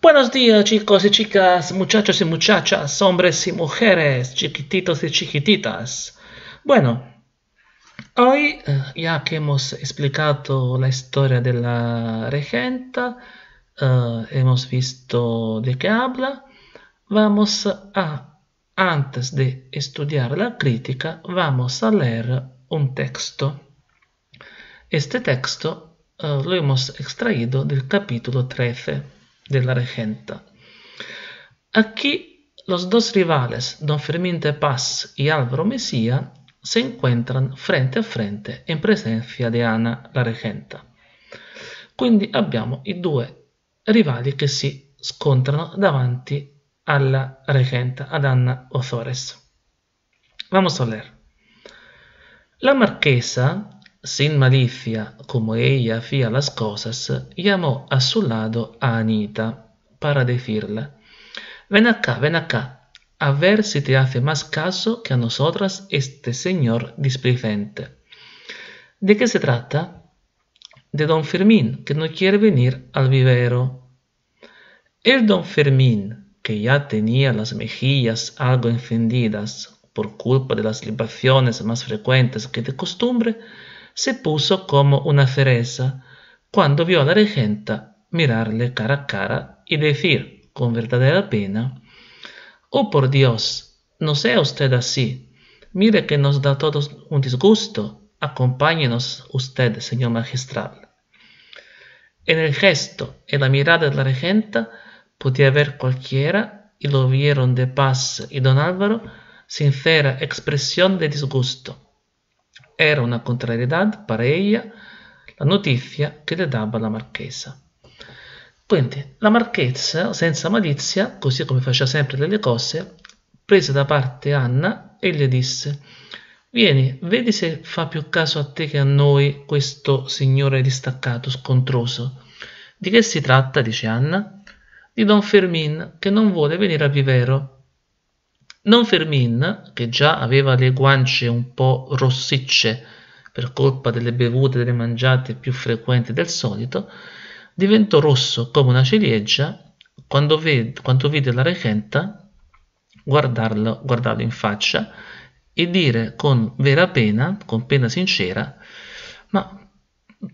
Buenos días chicos y chicas, muchachos y muchachas, hombres y mujeres, chiquititos y chiquititas. Bueno, hoy eh, ya que hemos explicado la historia de la regenta, eh, hemos visto de qué habla, vamos a, antes de estudiar la crítica, vamos a leer un texto. Este texto eh, lo hemos extraído del capítulo 13 della regenta. Aquí los dos rivales, Don Fermín de Paz y Álvaro Mesía, se encuentran frente a frente in presenza di Ana la regenta. Quindi abbiamo i due rivali che si scontrano davanti alla regenta, ad Anna Ozores. Vamos a leer. La marchesa sin malicia como ella hacía las cosas, llamó a su lado a Anita para decirle, ven acá, ven acá, a ver si te hace más caso que a nosotras este señor displicente. ¿De qué se trata? De don Fermín, que no quiere venir al vivero. El don Fermín, que ya tenía las mejillas algo encendidas por culpa de las libaciones más frecuentes que de costumbre, se puso como una cereza cuando vio a la regenta mirarle cara a cara y decir con verdadera pena Oh por Dios, no sea usted así. Mire que nos da a todos un disgusto. Acompáñenos usted, señor magistral. En el gesto, en la mirada de la regenta, podía ver cualquiera, y lo vieron de paz y don Álvaro, sincera expresión de disgusto. Era una contrariedad para ella la notizia che le dava la marchesa. Quindi la marchesa, senza malizia, così come faceva sempre delle cose, prese da parte Anna e le disse Vieni, vedi se fa più caso a te che a noi questo signore distaccato, scontroso. Di che si tratta, dice Anna? Di Don Fermin, che non vuole venire a Vivero, non Fermin, che già aveva le guance un po' rossicce per colpa delle bevute e delle mangiate più frequenti del solito, diventò rosso come una ciliegia quando, ved- quando vide la regenta guardarlo, guardarlo in faccia e dire con vera pena, con pena sincera, ma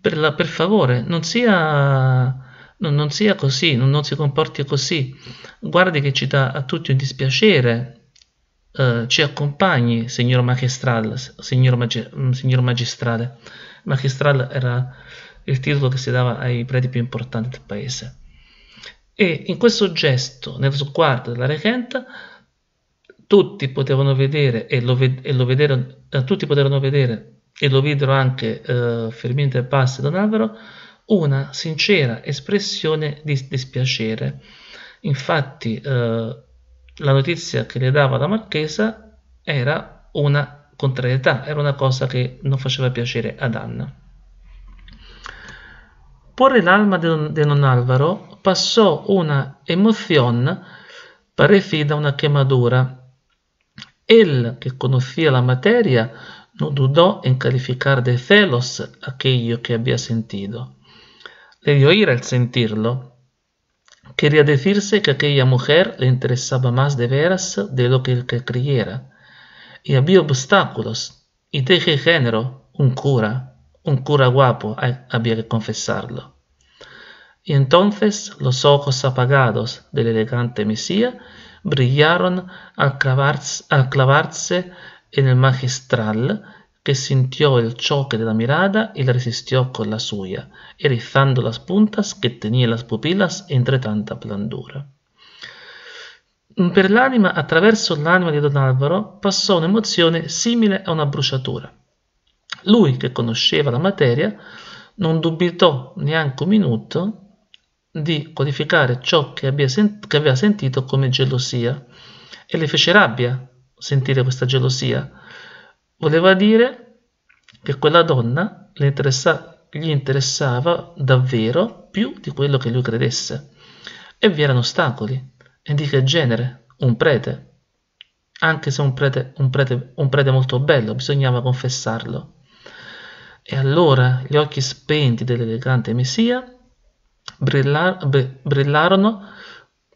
per, la, per, favore, non sia, non, non sia così, non, non, si comporti così. Guardi che ci dà a tutti un dispiacere. Eh, ci accompagni, signor Magistral, signor, Mage, mm, signor Magistrale. Magistral era il titolo che si dava ai preti più importanti del paese. E in questo gesto, nel sguardo della regenta, tutti potevano vedere e lo, ved- e lo vedero, eh, tutti potevano vedere e lo videro anche eh, Fermino del Passo e Don Alvaro, una sincera espressione di dispiacere. Infatti, eh, la notizia che le dava la marchesa era una contrarietà, era una cosa che non faceva piacere ad Anna. Porre l'alma di Don Alvaro passò una emozione parecida a una quemadura. Él, che conosceva la materia, non dudò in calificar de celos aquello che había sentito. Le dio ira il sentirlo, Quería decirse que aquella mujer le interesaba más de veras de lo que, que creyera. Y había obstáculos. ¿Y de género? Un cura. Un cura guapo, había que confesarlo. Y entonces los ojos apagados del elegante Mesía brillaron al clavarse en el magistral che sintiò il choque de la mirada e la resistió con la suya, erizando las puntas che tenía las pupilas entre tanta blandura. Per l'anima, attraverso l'anima di Don Alvaro, passò un'emozione simile a una bruciatura. Lui, che conosceva la materia, non dubitò neanche un minuto di qualificare ciò che aveva sentito come gelosia e le fece rabbia sentire questa gelosia, Voleva dire che quella donna interessa, gli interessava davvero più di quello che lui credesse. E vi erano ostacoli. E di che genere? Un prete. Anche se un prete, un prete, un prete molto bello, bisognava confessarlo. E allora gli occhi spenti dell'elegante Messia brillar, br- brillarono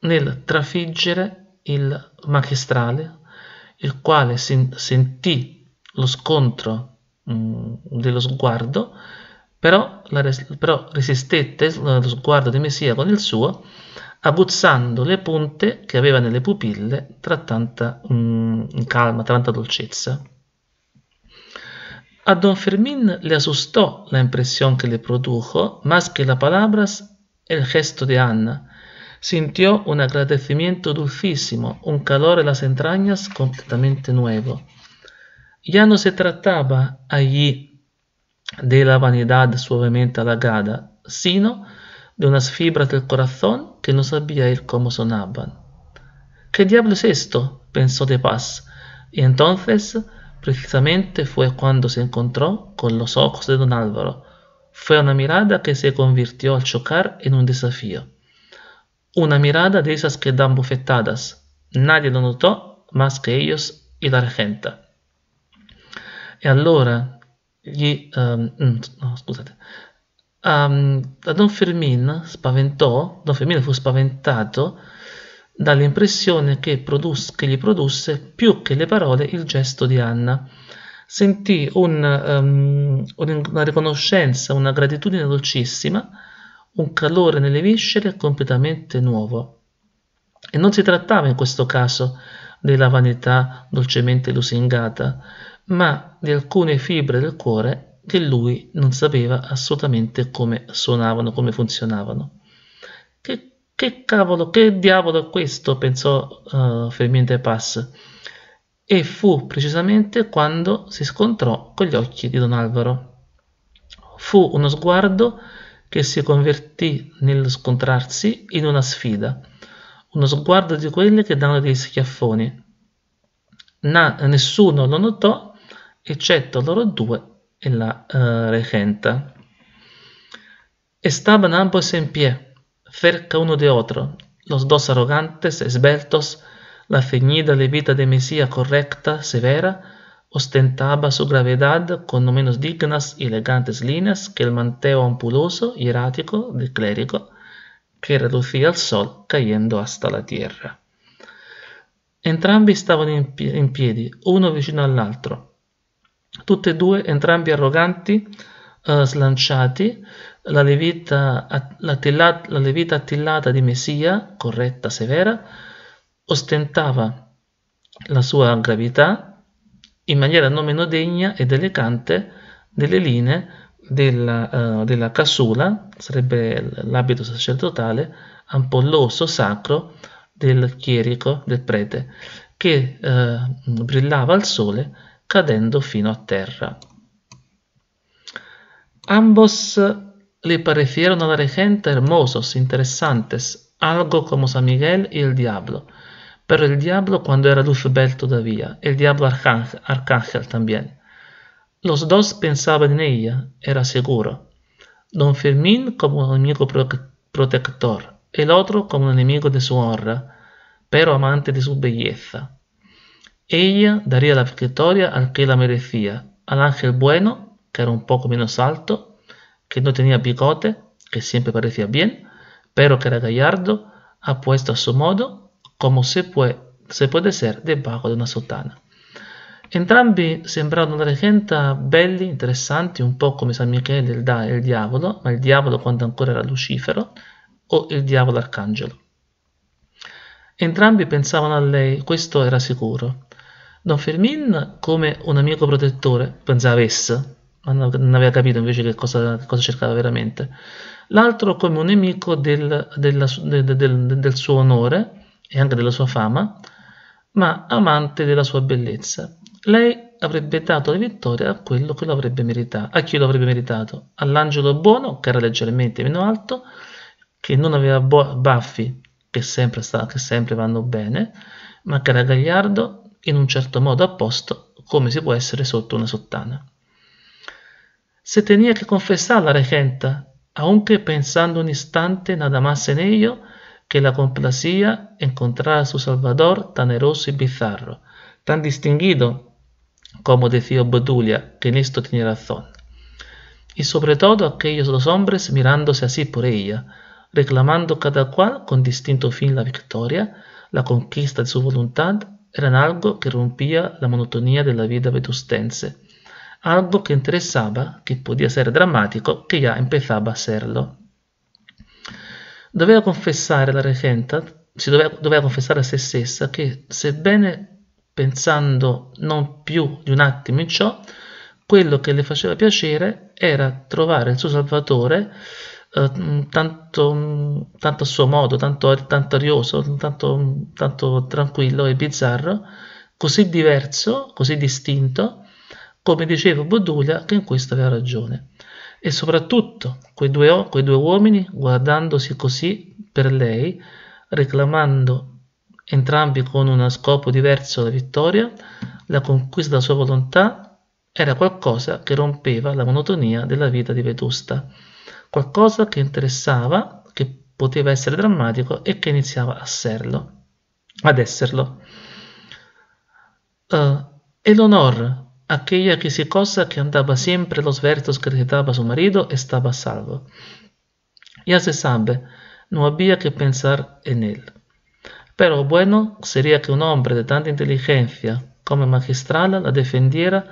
nel trafiggere il magistrale, il quale si sentì lo scontro mh, mm, dello sguardo, però, res però resistette eh, lo sguardo di Messia con il suo, aguzzando le punte che aveva nelle pupille tra tanta mh, mm, calma, tanta dolcezza. A Don Fermín le assustò la impresión que le produjo más che las palabras e il gesto di Anna. Sintió un agradecimiento dulcísimo, un calor en las entrañas completamente nuevo. Ya no se trataba allí de la vanidad suavemente halagada, sino de unas fibras del corazón que no sabía él cómo sonaban. ¿Qué diablo es esto? pensó de paz, y entonces precisamente fue cuando se encontró con los ojos de don Álvaro. Fue una mirada que se convirtió al chocar en un desafío. Una mirada de esas que dan bofetadas. Nadie lo notó más que ellos y la regenta. E allora gli, um, no, scusate, um, Don Fermin spaventò, Don Fermin fu spaventato dall'impressione che, produsse, che gli produsse più che le parole il gesto di Anna. Sentì un, um, una riconoscenza, una gratitudine dolcissima, un calore nelle viscere completamente nuovo. E non si trattava in questo caso della vanità dolcemente lusingata, ma di alcune fibre del cuore che lui non sapeva assolutamente come suonavano, come funzionavano. Che, che cavolo, che diavolo è questo? pensò uh, Fermiente Pass. E fu precisamente quando si scontrò con gli occhi di Don Alvaro. Fu uno sguardo che si convertì nello scontrarsi in una sfida, uno sguardo di quelli che danno degli schiaffoni. Na, nessuno lo notò eccetto loro due e la uh, regenta. stavano ambos en pie, cerca uno de otro, los dos arrogantes, esbeltos, la ceñida levita de Mesía correcta, severa, ostentaba su gravedad con no menos dignas y elegantes líneas que el manteo ampuloso, hierático, del clérigo, que relucía al sol cayendo hasta la tierra. Entrambi stavano in, pie in piedi, uno vicino all'altro, tutti e due, entrambi arroganti, eh, slanciati, la levita, attillata, la levita attillata di Messia, corretta, severa, ostentava la sua gravità in maniera non meno degna ed elegante delle linee della, uh, della casula, sarebbe l'abito sacerdotale, ampolloso, sacro, del chierico, del prete, che uh, brillava al sole cadendo fino a terra. Ambos le parecieron a la regenta hermosos, interesantes, algo como San Miguel y el diablo, pero el diablo cuando era Luzbel todavía, el diablo arcángel, arcángel también. Los dos pensaban en ella, era seguro. Don Fermín como un amigo pro protector, el otro como un enemigo de su honra, pero amante de su belleza. Ella daría la victoria al que la merecía, al ángel bueno, que era un poco menos alto, que no tenía bigote, que siempre parecía bien, pero que era gallardo, apuesto a su modo, como se puede, se puede ser debajo de una sottana. Entrambi sembrano dare gente belli, interessanti, un po' come San Michele il da, e il diavolo, ma il diavolo quando ancora era Lucifero, o il diavolo arcangelo. Entrambi pensavano a lei, questo era sicuro. Don Fermin, come un amico protettore, pensava avesse, ma non aveva capito invece che cosa, cosa cercava veramente, l'altro come un nemico del, della, del, del, del suo onore e anche della sua fama, ma amante della sua bellezza. Lei avrebbe dato la vittoria a quello che lo avrebbe meritato, a chi lo avrebbe meritato, all'angelo buono, che era leggermente meno alto, che non aveva baffi, che che sempre vanno bene, ma che era gagliardo, in un certo modo a posto come si può essere sotto una sottana. Se tenía che confessare la regenta, aunque pensando un instante nada más en ello, che la complacía encontrar a su Salvador tan eroso y bizarro, tan distinguido, como decía Bodulia, que en esto tenía razón. Y sobre todo aquellos dos hombres mirándose así por ella, reclamando cada cual con distinto fin la victoria, la conquista de su voluntad, era un algo che rompia la monotonia della vita vetustense, algo che interessava, che podía essere drammatico, che già empezaba a serlo. Doveva confessare la regenta, si doveva, doveva confessare a se stessa che, sebbene pensando non più di un attimo in ciò, quello che le faceva piacere era trovare il suo salvatore eh, mm, tanto, mm, tanto, a suo modo, tanto, tanto arioso, tanto, mm, tanto tranquillo e bizzarro, così diverso, così distinto, come diceva Boduglia che in questo aveva ragione. E soprattutto quei due, quei due uomini, guardandosi così per lei, reclamando entrambi con uno scopo diverso la vittoria, la conquista della sua volontà era qualcosa che rompeva la monotonia della vita di Vetusta qualcosa che interessava, che poteva essere drammatico e che iniziava a serlo, ad esserlo. Uh, Eleonor, aquella que se cosa andava sempre siempre los vertos que recitaba su marido, stava a salvo. Ya se sabe, non había che pensar en él. Però bueno sería che un hombre de tanta inteligencia come magistral la defendiera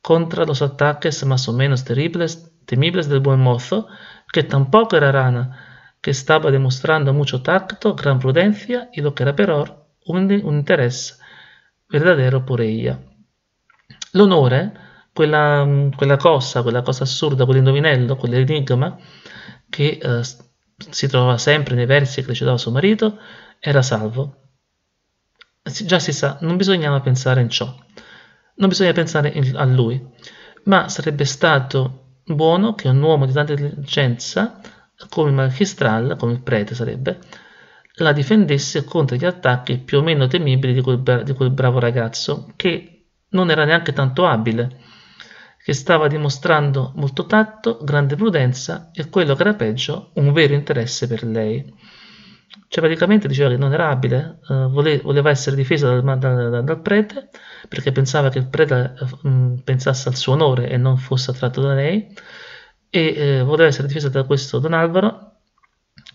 contra los ataques más o menos terribles, temibles del buen mozo que tampoco era rana, que estaba demostrando mucho tacto, gran prudencia y lo que era peor, un, un interés verdadero por ella. L'onore, quella, quella, cosa, quella cosa assurda, quell'indovinello, quell'enigma che eh, si trovava sempre nei versi che recitava suo marito, era salvo. Già si sa, non bisognava pensare in ciò, non bisogna pensare in, a lui, ma sarebbe stato Buono, che un uomo di tanta intelligenza, come il magistral, come il prete sarebbe, la difendesse contro gli attacchi più o meno temibili di quel, bra- di quel bravo ragazzo, che non era neanche tanto abile, che stava dimostrando molto tatto, grande prudenza e quello che era peggio, un vero interesse per lei cioè praticamente diceva che non era abile, eh, voleva essere difesa dal, dal, dal, prete perché pensava che il prete mh, eh, mm, pensasse al suo onore e non fosse attratto da lei e eh, voleva essere difesa da questo Don Alvaro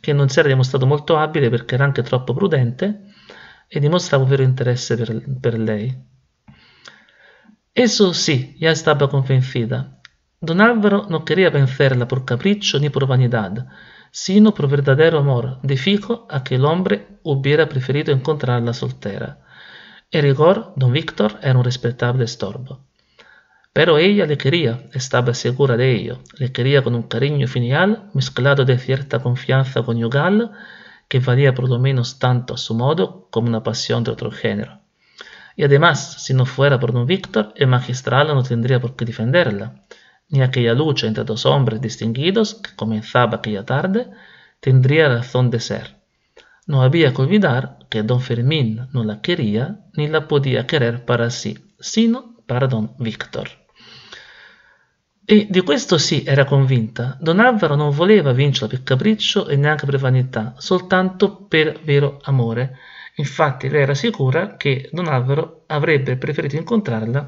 che non si era dimostrato molto abile perché era anche troppo prudente e dimostrava un vero interesse per, per lei. Eso sí, ya estaba convencida. Don Alvaro non queria vencerla per capriccio né per vanidad, sino por verdadero amor de fijo a que el hombre hubiera preferido encontrarla soltera. En rigor, don Víctor era un respetable estorbo. Pero ella le quería, estaba segura de ello, le quería con un cariño filial mezclado de cierta confianza conyugal que valía por lo menos tanto a su modo como una pasión de otro género. Y además, si no fuera por don Víctor, el magistral no tendría por qué defenderla. ni aquella lucha entre dos hombres distinguidos que comenzaba aquella tarde tendría razón de ser. No había que olvidar que don Fermín no la quería ni la podía querer para sí, sino para don Víctor. E di questo sì era convinta, don Alvaro non voleva vincerla per capriccio e neanche per vanità, soltanto per vero amore. Infatti lei era sicura che don Alvaro avrebbe preferito incontrarla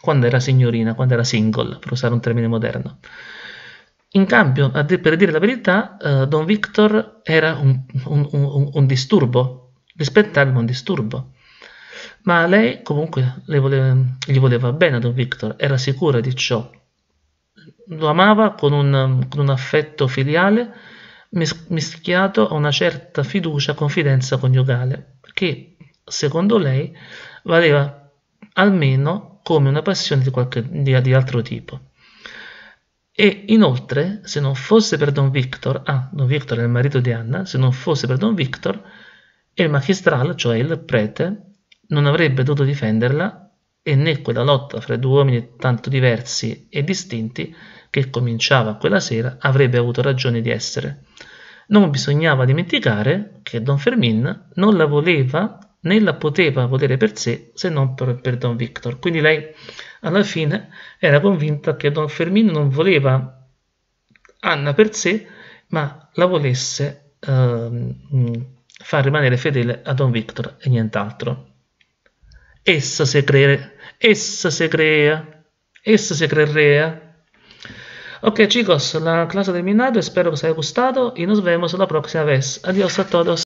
quando era signorina, quando era single, per usare un termine moderno. In cambio, per dire la verità, eh, Don Victor era un, un, un, un disturbo, rispettarlo un disturbo. Ma lei comunque le voleva, gli voleva bene a Don Victor, era sicura di ciò. Lo amava con un, con affetto filiale mischiato a una certa fiducia, confidenza coniugale, che secondo lei valeva almeno come una passione di, qualche, di, di altro tipo. E inoltre, se non fosse per Don Victor, ah, Don Victor è il marito di Anna, se non fosse per Don Victor, il magistral, cioè il prete, non avrebbe dovuto difenderla e né quella lotta fra due uomini tanto diversi e distinti che cominciava quella sera avrebbe avuto ragione di essere. Non bisognava dimenticare che Don Fermin non la voleva né la poteva volere per sé se non per, per Don Victor. Quindi lei alla fine era convinta che Don Fermino non voleva Anna per sé, ma la volesse eh, far rimanere fedele a Don Victor e nient'altro. Essa se cree, essa se crea, essa se crerea. Ok chicos, la classe ha terminado, espero que os haya gustado y nos vemos la próxima vez. Adios a todos.